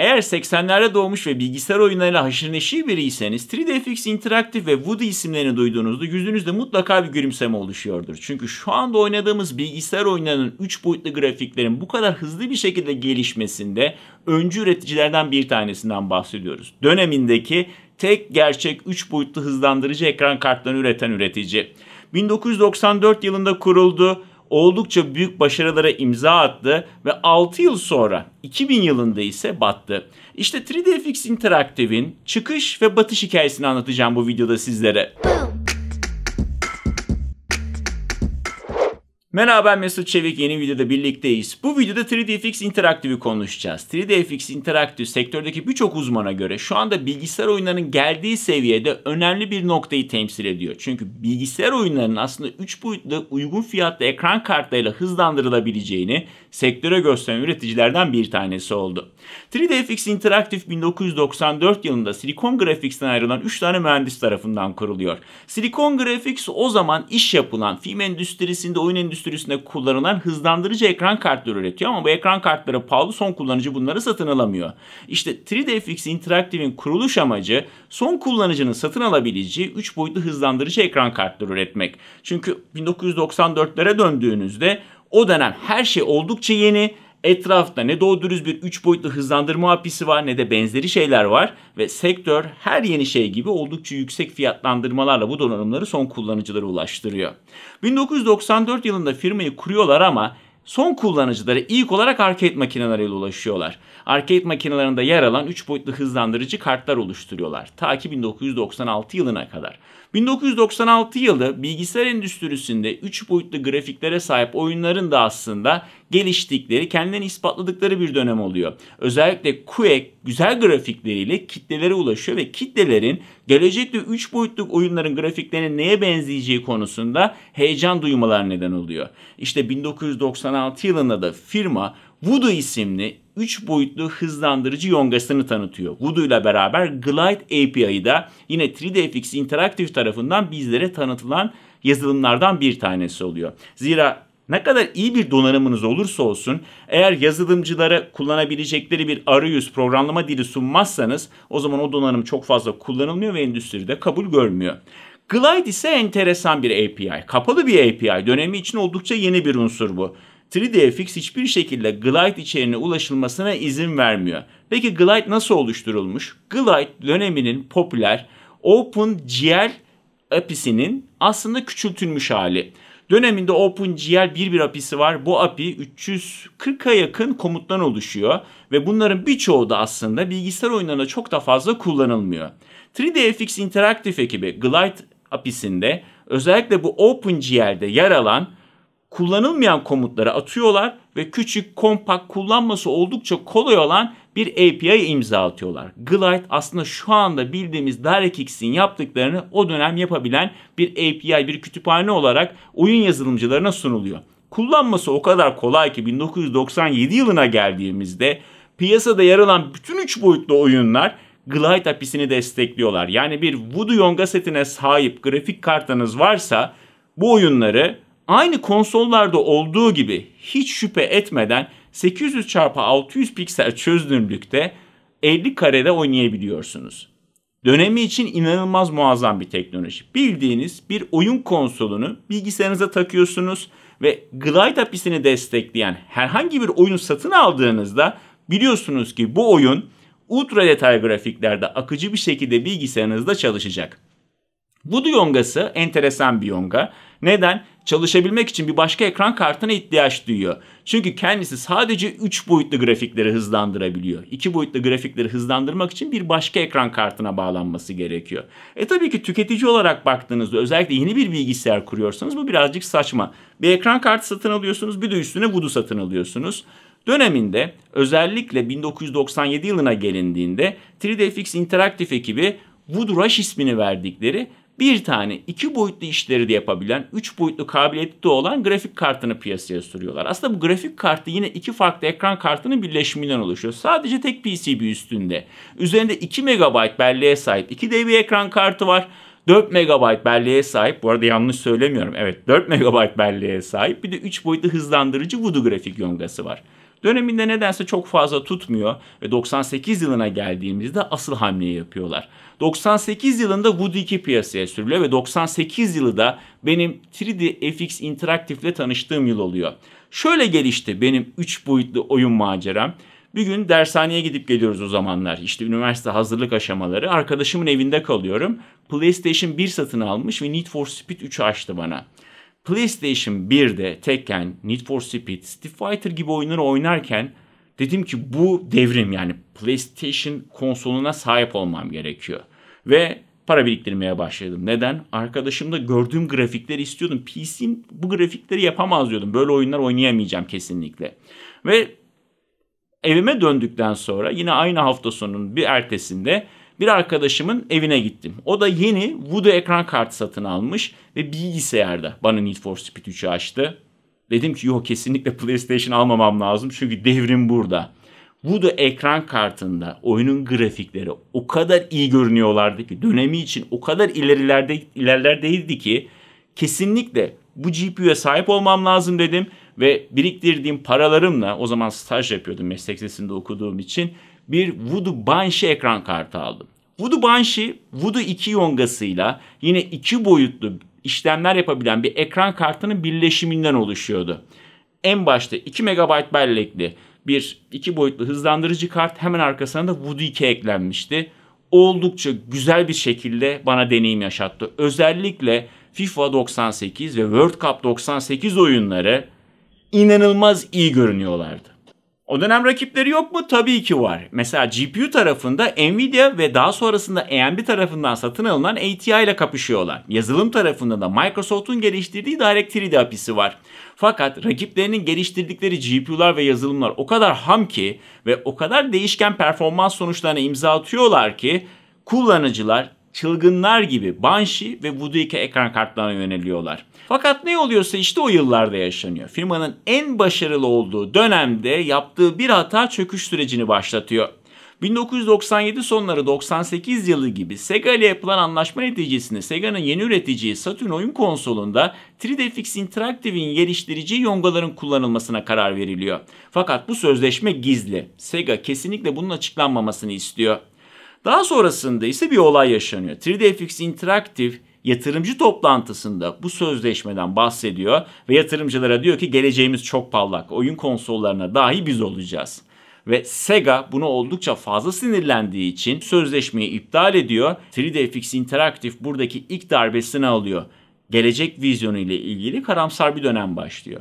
Eğer 80'lerde doğmuş ve bilgisayar oyunlarıyla haşır neşir biriyseniz 3DFX Interactive ve Woody isimlerini duyduğunuzda yüzünüzde mutlaka bir gülümseme oluşuyordur. Çünkü şu anda oynadığımız bilgisayar oyunlarının 3 boyutlu grafiklerin bu kadar hızlı bir şekilde gelişmesinde öncü üreticilerden bir tanesinden bahsediyoruz. Dönemindeki tek gerçek 3 boyutlu hızlandırıcı ekran kartlarını üreten üretici. 1994 yılında kuruldu oldukça büyük başarılara imza attı ve 6 yıl sonra 2000 yılında ise battı. İşte 3DFX Interactive'in çıkış ve batış hikayesini anlatacağım bu videoda sizlere. Boom. Merhaba ben Mesut Çevik yeni videoda birlikteyiz. Bu videoda 3DFX Interactive'i konuşacağız. 3DFX Interactive sektördeki birçok uzmana göre şu anda bilgisayar oyunlarının geldiği seviyede önemli bir noktayı temsil ediyor. Çünkü bilgisayar oyunlarının aslında 3 boyutlu uygun fiyatlı ekran kartlarıyla hızlandırılabileceğini sektöre gösteren üreticilerden bir tanesi oldu. 3DFX Interactive 1994 yılında Silicon Graphics'ten ayrılan 3 tane mühendis tarafından kuruluyor. Silicon Graphics o zaman iş yapılan film endüstrisinde oyun endüstrisinde endüstrisinde kullanılan hızlandırıcı ekran kartları üretiyor ama bu ekran kartları pahalı son kullanıcı bunları satın alamıyor. İşte 3DFX Interactive'in kuruluş amacı son kullanıcının satın alabileceği 3 boyutlu hızlandırıcı ekran kartları üretmek. Çünkü 1994'lere döndüğünüzde o dönem her şey oldukça yeni Etrafta ne doğru dürüst bir 3 boyutlu hızlandırma apisi var ne de benzeri şeyler var ve sektör her yeni şey gibi oldukça yüksek fiyatlandırmalarla bu donanımları son kullanıcılara ulaştırıyor. 1994 yılında firmayı kuruyorlar ama son kullanıcılara ilk olarak arcade makineleriyle ulaşıyorlar. Arcade makinelerinde yer alan 3 boyutlu hızlandırıcı kartlar oluşturuyorlar ta ki 1996 yılına kadar. 1996 yılı bilgisayar endüstrisinde 3 boyutlu grafiklere sahip oyunların da aslında geliştikleri, kendilerini ispatladıkları bir dönem oluyor. Özellikle Quake güzel grafikleriyle kitlelere ulaşıyor ve kitlelerin gelecekte 3 boyutlu oyunların grafiklerine neye benzeyeceği konusunda heyecan duymalar neden oluyor. İşte 1996 yılında da firma Voodoo isimli 3 boyutlu hızlandırıcı yongasını tanıtıyor. Voodoo ile beraber Glide API'yi de yine 3DFX Interactive tarafından bizlere tanıtılan yazılımlardan bir tanesi oluyor. Zira ne kadar iyi bir donanımınız olursa olsun eğer yazılımcılara kullanabilecekleri bir arayüz programlama dili sunmazsanız o zaman o donanım çok fazla kullanılmıyor ve endüstride kabul görmüyor. Glide ise enteresan bir API. Kapalı bir API. Dönemi için oldukça yeni bir unsur bu. 3DFX hiçbir şekilde Glide içeriğine ulaşılmasına izin vermiyor. Peki Glide nasıl oluşturulmuş? Glide döneminin popüler OpenGL API'sinin aslında küçültülmüş hali. Döneminde OpenGL 1.1 API'si var. Bu API 340'a yakın komuttan oluşuyor ve bunların birçoğu da aslında bilgisayar oyunlarında çok da fazla kullanılmıyor. 3DFX Interactive ekibi Glide API'sinde özellikle bu OpenGL'de yer alan kullanılmayan komutları atıyorlar ve küçük, kompakt, kullanması oldukça kolay olan bir API imza atıyorlar. Glide aslında şu anda bildiğimiz DirectX'in yaptıklarını o dönem yapabilen bir API, bir kütüphane olarak oyun yazılımcılarına sunuluyor. Kullanması o kadar kolay ki 1997 yılına geldiğimizde piyasada yer alan bütün üç boyutlu oyunlar Glide API'sini destekliyorlar. Yani bir Voodoo Yonga setine sahip grafik kartınız varsa bu oyunları Aynı konsollarda olduğu gibi hiç şüphe etmeden 800 x 600 piksel çözünürlükte 50 karede oynayabiliyorsunuz. Dönemi için inanılmaz muazzam bir teknoloji. Bildiğiniz bir oyun konsolunu bilgisayarınıza takıyorsunuz ve Glide API'sini destekleyen herhangi bir oyun satın aldığınızda biliyorsunuz ki bu oyun ultra detay grafiklerde akıcı bir şekilde bilgisayarınızda çalışacak. Bu yongası enteresan bir yonga. Neden? Çalışabilmek için bir başka ekran kartına ihtiyaç duyuyor. Çünkü kendisi sadece 3 boyutlu grafikleri hızlandırabiliyor. 2 boyutlu grafikleri hızlandırmak için bir başka ekran kartına bağlanması gerekiyor. E tabii ki tüketici olarak baktığınızda özellikle yeni bir bilgisayar kuruyorsanız bu birazcık saçma. Bir ekran kartı satın alıyorsunuz bir de üstüne Voodoo satın alıyorsunuz döneminde özellikle 1997 yılına gelindiğinde 3DFX Interactive ekibi Voodoo Rush ismini verdikleri bir tane iki boyutlu işleri de yapabilen, üç boyutlu kabiliyeti de olan grafik kartını piyasaya sürüyorlar. Aslında bu grafik kartı yine iki farklı ekran kartının birleşiminden oluşuyor. Sadece tek PCB üstünde. Üzerinde 2 MB belleğe sahip 2 dev ekran kartı var. 4 MB belleğe sahip. Bu arada yanlış söylemiyorum. Evet 4 MB belleğe sahip. Bir de 3 boyutlu hızlandırıcı Voodoo grafik yongası var. Döneminde nedense çok fazla tutmuyor ve 98 yılına geldiğimizde asıl hamleyi yapıyorlar. 98 yılında Woody 2 piyasaya sürülüyor ve 98 yılı da benim 3D FX Interactive'le tanıştığım yıl oluyor. Şöyle gelişti benim 3 boyutlu oyun maceram. Bir gün dershaneye gidip geliyoruz o zamanlar. İşte üniversite hazırlık aşamaları. Arkadaşımın evinde kalıyorum. PlayStation 1 satın almış ve Need for Speed 3'ü açtı bana. PlayStation 1'de Tekken, Need for Speed, Street Fighter gibi oyunları oynarken dedim ki bu devrim yani PlayStation konsoluna sahip olmam gerekiyor. Ve para biriktirmeye başladım. Neden? Arkadaşımda gördüğüm grafikleri istiyordum. PC bu grafikleri yapamaz diyordum. Böyle oyunlar oynayamayacağım kesinlikle. Ve evime döndükten sonra yine aynı hafta sonunun bir ertesinde bir arkadaşımın evine gittim. O da yeni Voodoo ekran kartı satın almış ve bilgisayarda bana Need for Speed 3'ü açtı. Dedim ki yok kesinlikle PlayStation almamam lazım çünkü devrim burada. Voodoo ekran kartında oyunun grafikleri o kadar iyi görünüyorlardı ki dönemi için o kadar ilerilerde ilerlerdeydi ki kesinlikle bu GPU'ya sahip olmam lazım dedim ve biriktirdiğim paralarımla o zaman staj yapıyordum meslek lisesinde okuduğum için bir Voodoo Banshee ekran kartı aldım. Voodoo Banshee, Voodoo 2 yongasıyla yine iki boyutlu işlemler yapabilen bir ekran kartının birleşiminden oluşuyordu. En başta 2 MB bellekli bir iki boyutlu hızlandırıcı kart hemen arkasına da Voodoo 2 eklenmişti. Oldukça güzel bir şekilde bana deneyim yaşattı. Özellikle FIFA 98 ve World Cup 98 oyunları inanılmaz iyi görünüyorlardı. O dönem rakipleri yok mu? Tabii ki var. Mesela GPU tarafında Nvidia ve daha sonrasında AMD tarafından satın alınan ATI ile kapışıyorlar. Yazılım tarafında da Microsoft'un geliştirdiği Direct3D API'si var. Fakat rakiplerinin geliştirdikleri GPU'lar ve yazılımlar o kadar ham ki ve o kadar değişken performans sonuçlarına imza atıyorlar ki kullanıcılar çılgınlar gibi Banshee ve Voodoo Voodoo'daki ekran kartlarına yöneliyorlar. Fakat ne oluyorsa işte o yıllarda yaşanıyor. Firmanın en başarılı olduğu dönemde yaptığı bir hata çöküş sürecini başlatıyor. 1997 sonları 98 yılı gibi Sega ile yapılan anlaşma neticesinde Sega'nın yeni üreteceği Saturn oyun konsolunda 3DFX Interactive'in geliştirici yongaların kullanılmasına karar veriliyor. Fakat bu sözleşme gizli. Sega kesinlikle bunun açıklanmamasını istiyor. Daha sonrasında ise bir olay yaşanıyor. 3DFX Interactive yatırımcı toplantısında bu sözleşmeden bahsediyor ve yatırımcılara diyor ki geleceğimiz çok parlak. Oyun konsollarına dahi biz olacağız. Ve Sega bunu oldukça fazla sinirlendiği için sözleşmeyi iptal ediyor. 3DFX Interactive buradaki ilk darbesini alıyor. Gelecek vizyonu ile ilgili karamsar bir dönem başlıyor.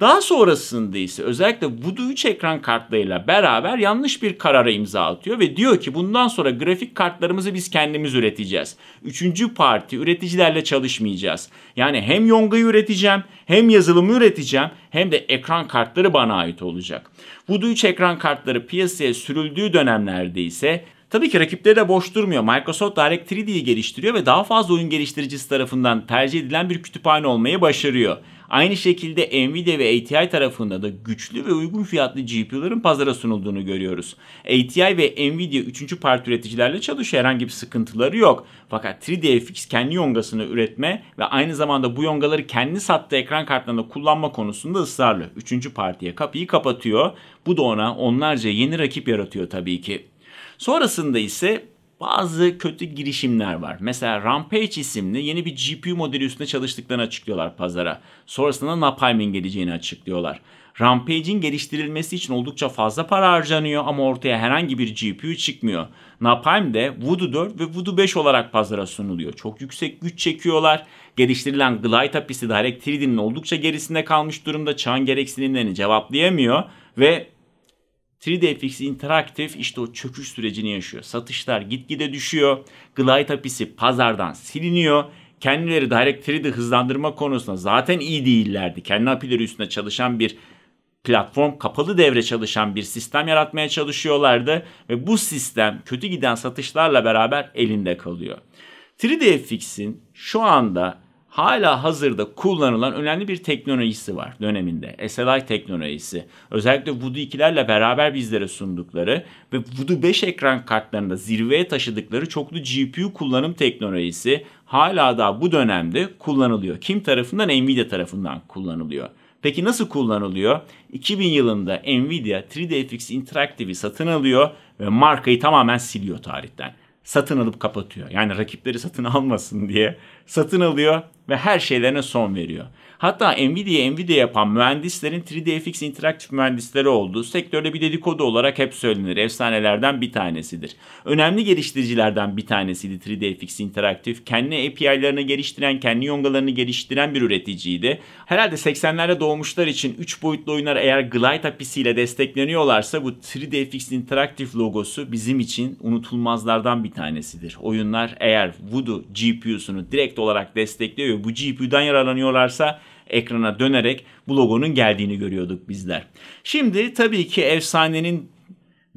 Daha sonrasında ise özellikle Voodoo 3 ekran kartlarıyla beraber yanlış bir karara imza atıyor ve diyor ki bundan sonra grafik kartlarımızı biz kendimiz üreteceğiz. Üçüncü parti üreticilerle çalışmayacağız. Yani hem Yonga'yı üreteceğim hem yazılımı üreteceğim hem de ekran kartları bana ait olacak. Voodoo 3 ekran kartları piyasaya sürüldüğü dönemlerde ise Tabii ki rakipleri de boş durmuyor. Microsoft Direct 3D'yi geliştiriyor ve daha fazla oyun geliştiricisi tarafından tercih edilen bir kütüphane olmayı başarıyor. Aynı şekilde Nvidia ve ATI tarafında da güçlü ve uygun fiyatlı GPU'ların pazara sunulduğunu görüyoruz. ATI ve Nvidia 3. parti üreticilerle çalışıyor herhangi bir sıkıntıları yok. Fakat 3DFX kendi yongasını üretme ve aynı zamanda bu yongaları kendi sattığı ekran kartlarında kullanma konusunda ısrarlı. 3. partiye kapıyı kapatıyor. Bu da ona onlarca yeni rakip yaratıyor tabii ki. Sonrasında ise bazı kötü girişimler var. Mesela Rampage isimli yeni bir GPU modeli üstünde çalıştıklarını açıklıyorlar pazara. Sonrasında Napalm'in geleceğini açıklıyorlar. Rampage'in geliştirilmesi için oldukça fazla para harcanıyor ama ortaya herhangi bir GPU çıkmıyor. Napalm de Voodoo 4 ve Voodoo 5 olarak pazara sunuluyor. Çok yüksek güç çekiyorlar. Geliştirilen Glide API'si Direct 3D'nin oldukça gerisinde kalmış durumda. Çağın gereksinimlerini cevaplayamıyor ve 3DFX interaktif işte o çöküş sürecini yaşıyor. Satışlar gitgide düşüyor. Glide apisi pazardan siliniyor. Kendileri Direct 3D hızlandırma konusunda zaten iyi değillerdi. Kendi apileri üstünde çalışan bir platform kapalı devre çalışan bir sistem yaratmaya çalışıyorlardı ve bu sistem kötü giden satışlarla beraber elinde kalıyor. 3DFX'in şu anda hala hazırda kullanılan önemli bir teknolojisi var döneminde. SLI teknolojisi. Özellikle Voodoo 2'lerle beraber bizlere sundukları ve Voodoo 5 ekran kartlarında zirveye taşıdıkları çoklu GPU kullanım teknolojisi hala da bu dönemde kullanılıyor. Kim tarafından? Nvidia tarafından kullanılıyor. Peki nasıl kullanılıyor? 2000 yılında Nvidia 3DFX Interactive'i satın alıyor ve markayı tamamen siliyor tarihten satın alıp kapatıyor. Yani rakipleri satın almasın diye satın alıyor ve her şeylerine son veriyor. Hatta Nvidia, Nvidia yapan mühendislerin 3DFX interaktif mühendisleri olduğu sektörde bir dedikodu olarak hep söylenir. Efsanelerden bir tanesidir. Önemli geliştiricilerden bir tanesiydi 3DFX interaktif. Kendi API'larını geliştiren, kendi yongalarını geliştiren bir üreticiydi. Herhalde 80'lerde doğmuşlar için 3 boyutlu oyunlar eğer Glide API'si ile destekleniyorlarsa bu 3DFX interaktif logosu bizim için unutulmazlardan bir tanesidir. Oyunlar eğer Voodoo GPU'sunu direkt olarak destekliyor ve bu GPU'dan yararlanıyorlarsa ekrana dönerek bu logonun geldiğini görüyorduk bizler. Şimdi tabii ki efsanenin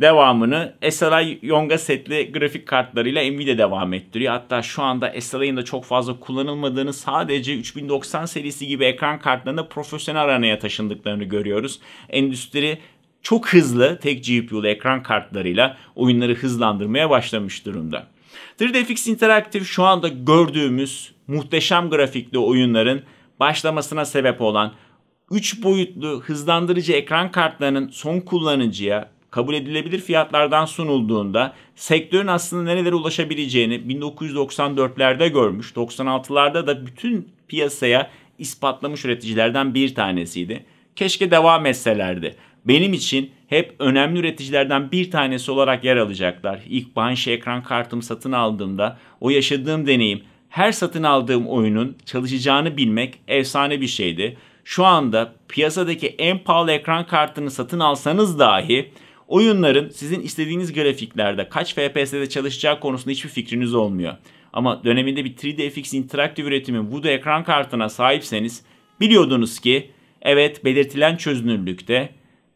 devamını SLI Yonga setli grafik kartlarıyla Nvidia devam ettiriyor. Hatta şu anda SLI'nin de çok fazla kullanılmadığını sadece 3090 serisi gibi ekran kartlarında profesyonel aranaya taşındıklarını görüyoruz. Endüstri çok hızlı tek GPU'lu ekran kartlarıyla oyunları hızlandırmaya başlamış durumda. 3DFX Interactive şu anda gördüğümüz muhteşem grafikli oyunların başlamasına sebep olan 3 boyutlu hızlandırıcı ekran kartlarının son kullanıcıya kabul edilebilir fiyatlardan sunulduğunda sektörün aslında nerelere ulaşabileceğini 1994'lerde görmüş, 96'larda da bütün piyasaya ispatlamış üreticilerden bir tanesiydi. Keşke devam etselerdi. Benim için hep önemli üreticilerden bir tanesi olarak yer alacaklar. İlk Banshee ekran kartımı satın aldığımda o yaşadığım deneyim her satın aldığım oyunun çalışacağını bilmek efsane bir şeydi. Şu anda piyasadaki en pahalı ekran kartını satın alsanız dahi oyunların sizin istediğiniz grafiklerde kaç FPS'de çalışacağı konusunda hiçbir fikriniz olmuyor. Ama döneminde bir 3DFX interaktif üretimin Voodoo ekran kartına sahipseniz biliyordunuz ki evet belirtilen çözünürlükte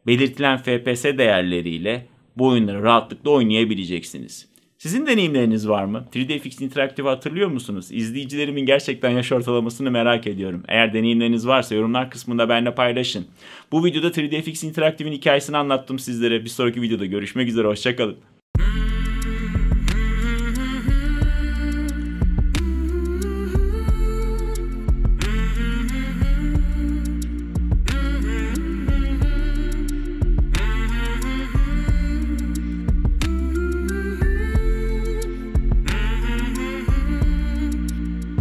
belirtilen FPS değerleriyle bu oyunları rahatlıkla oynayabileceksiniz. Sizin deneyimleriniz var mı? 3D Fix Interactive'ı hatırlıyor musunuz? İzleyicilerimin gerçekten yaş ortalamasını merak ediyorum. Eğer deneyimleriniz varsa yorumlar kısmında benimle paylaşın. Bu videoda 3D Fix Interactive'in hikayesini anlattım sizlere. Bir sonraki videoda görüşmek üzere. Hoşçakalın.